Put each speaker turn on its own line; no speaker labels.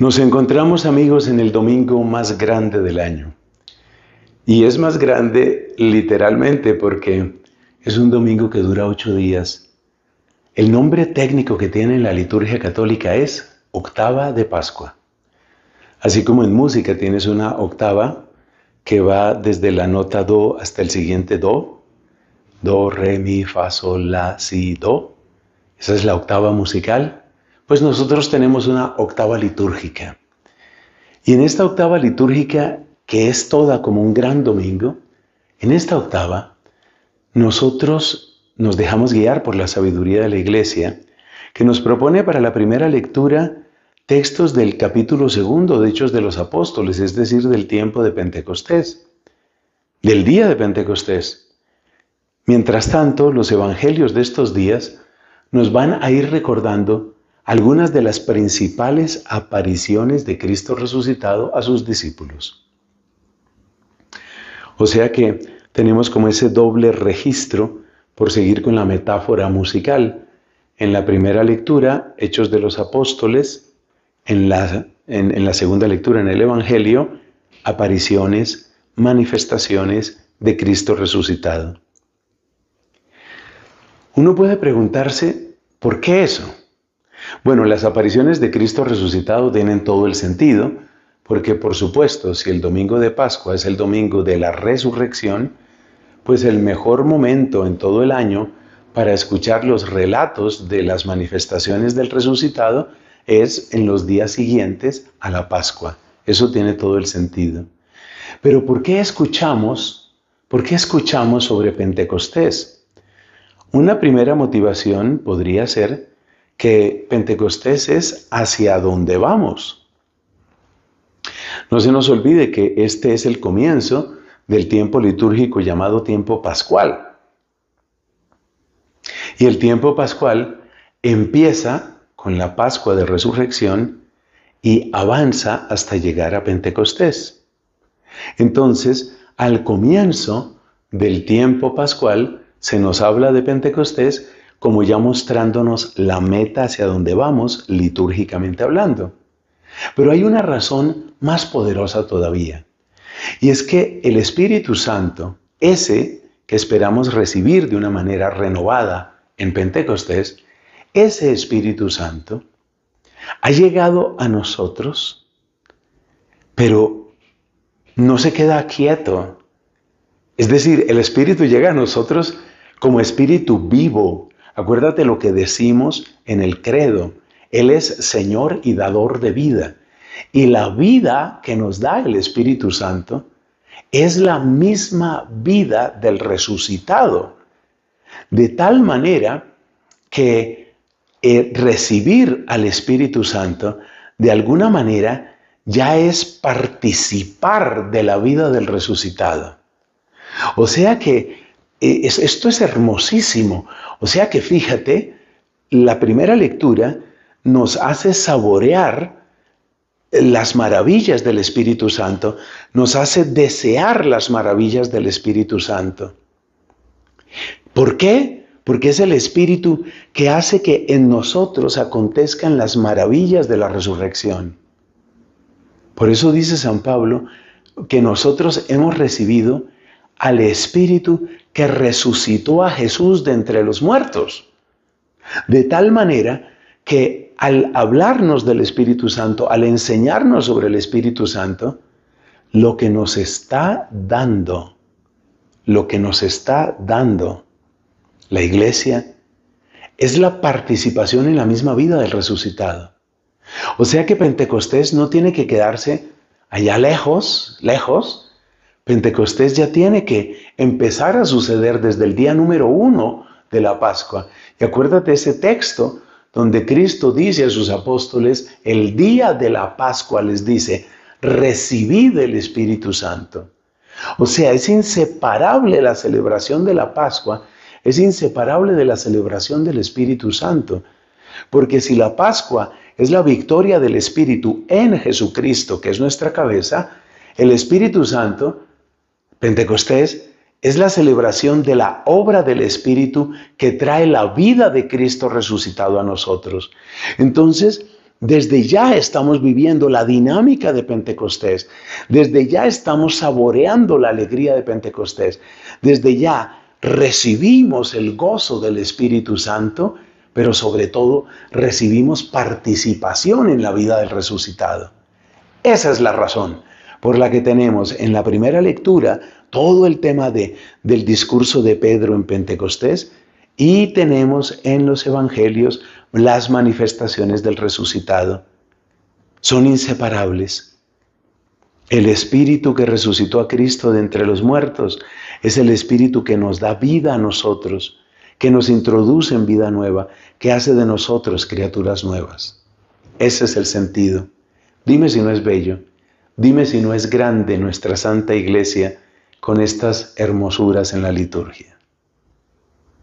Nos encontramos amigos en el domingo más grande del año. Y es más grande literalmente porque es un domingo que dura ocho días. El nombre técnico que tiene la liturgia católica es octava de Pascua. Así como en música tienes una octava que va desde la nota do hasta el siguiente do. Do, re, mi, fa, sol, la, si, do. Esa es la octava musical. Pues nosotros tenemos una octava litúrgica. Y en esta octava litúrgica, que es toda como un gran domingo, en esta octava nosotros nos dejamos guiar por la sabiduría de la iglesia, que nos propone para la primera lectura textos del capítulo segundo de Hechos de los Apóstoles, es decir, del tiempo de Pentecostés, del día de Pentecostés. Mientras tanto, los evangelios de estos días nos van a ir recordando algunas de las principales apariciones de Cristo resucitado a sus discípulos. O sea que tenemos como ese doble registro por seguir con la metáfora musical. En la primera lectura, Hechos de los Apóstoles, en la, la segunda lectura, en el Evangelio, apariciones, manifestaciones de Cristo resucitado. Uno puede preguntarse, ¿por qué eso? Bueno, las apariciones de Cristo resucitado tienen todo el sentido, porque por supuesto, si el domingo de Pascua es el domingo de la resurrección, pues el mejor momento en todo el año para escuchar los relatos de las manifestaciones del resucitado es en los días siguientes a la Pascua. Eso tiene todo el sentido. Pero ¿por qué escuchamos? ¿Por qué escuchamos sobre Pentecostés? Una primera motivación podría ser que Pentecostés es hacia dónde vamos. No se nos olvide que este es el comienzo del tiempo litúrgico llamado tiempo pascual. Y el tiempo pascual empieza con la Pascua de Resurrección y avanza hasta llegar a Pentecostés. Entonces, al comienzo del tiempo pascual se nos habla de Pentecostés como ya mostrándonos la meta hacia donde vamos, litúrgicamente hablando. Pero hay una razón más poderosa todavía, y es que el Espíritu Santo, ese que esperamos recibir de una manera renovada en Pentecostés, ese Espíritu Santo ha llegado a nosotros, pero no se queda quieto. Es decir, el Espíritu llega a nosotros como espíritu vivo, Acuérdate lo que decimos en el credo. Él es Señor y dador de vida. Y la vida que nos da el Espíritu Santo es la misma vida del resucitado. De tal manera que eh, recibir al Espíritu Santo, de alguna manera, ya es participar de la vida del resucitado. O sea que eh, esto es hermosísimo. O sea que fíjate, la primera lectura nos hace saborear las maravillas del Espíritu Santo, nos hace desear las maravillas del Espíritu Santo. ¿Por qué? Porque es el Espíritu que hace que en nosotros acontezcan las maravillas de la resurrección. Por eso dice San Pablo que nosotros hemos recibido al Espíritu que resucitó a Jesús de entre los muertos. De tal manera que al hablarnos del Espíritu Santo, al enseñarnos sobre el Espíritu Santo, lo que nos está dando, lo que nos está dando la iglesia es la participación en la misma vida del resucitado. O sea que Pentecostés no tiene que quedarse allá lejos, lejos, Pentecostés ya tiene que empezar a suceder desde el día número uno de la Pascua. Y acuérdate ese texto donde Cristo dice a sus apóstoles, el día de la Pascua les dice, recibid el Espíritu Santo. O sea, es inseparable la celebración de la Pascua, es inseparable de la celebración del Espíritu Santo. Porque si la Pascua es la victoria del Espíritu en Jesucristo, que es nuestra cabeza, el Espíritu Santo Pentecostés es la celebración de la obra del Espíritu que trae la vida de Cristo resucitado a nosotros. Entonces, desde ya estamos viviendo la dinámica de Pentecostés, desde ya estamos saboreando la alegría de Pentecostés, desde ya recibimos el gozo del Espíritu Santo, pero sobre todo recibimos participación en la vida del resucitado. Esa es la razón por la que tenemos en la primera lectura todo el tema de, del discurso de Pedro en Pentecostés y tenemos en los evangelios las manifestaciones del resucitado. Son inseparables. El espíritu que resucitó a Cristo de entre los muertos es el espíritu que nos da vida a nosotros, que nos introduce en vida nueva, que hace de nosotros criaturas nuevas. Ese es el sentido. Dime si no es bello. Dime si no es grande nuestra Santa Iglesia con estas hermosuras en la liturgia.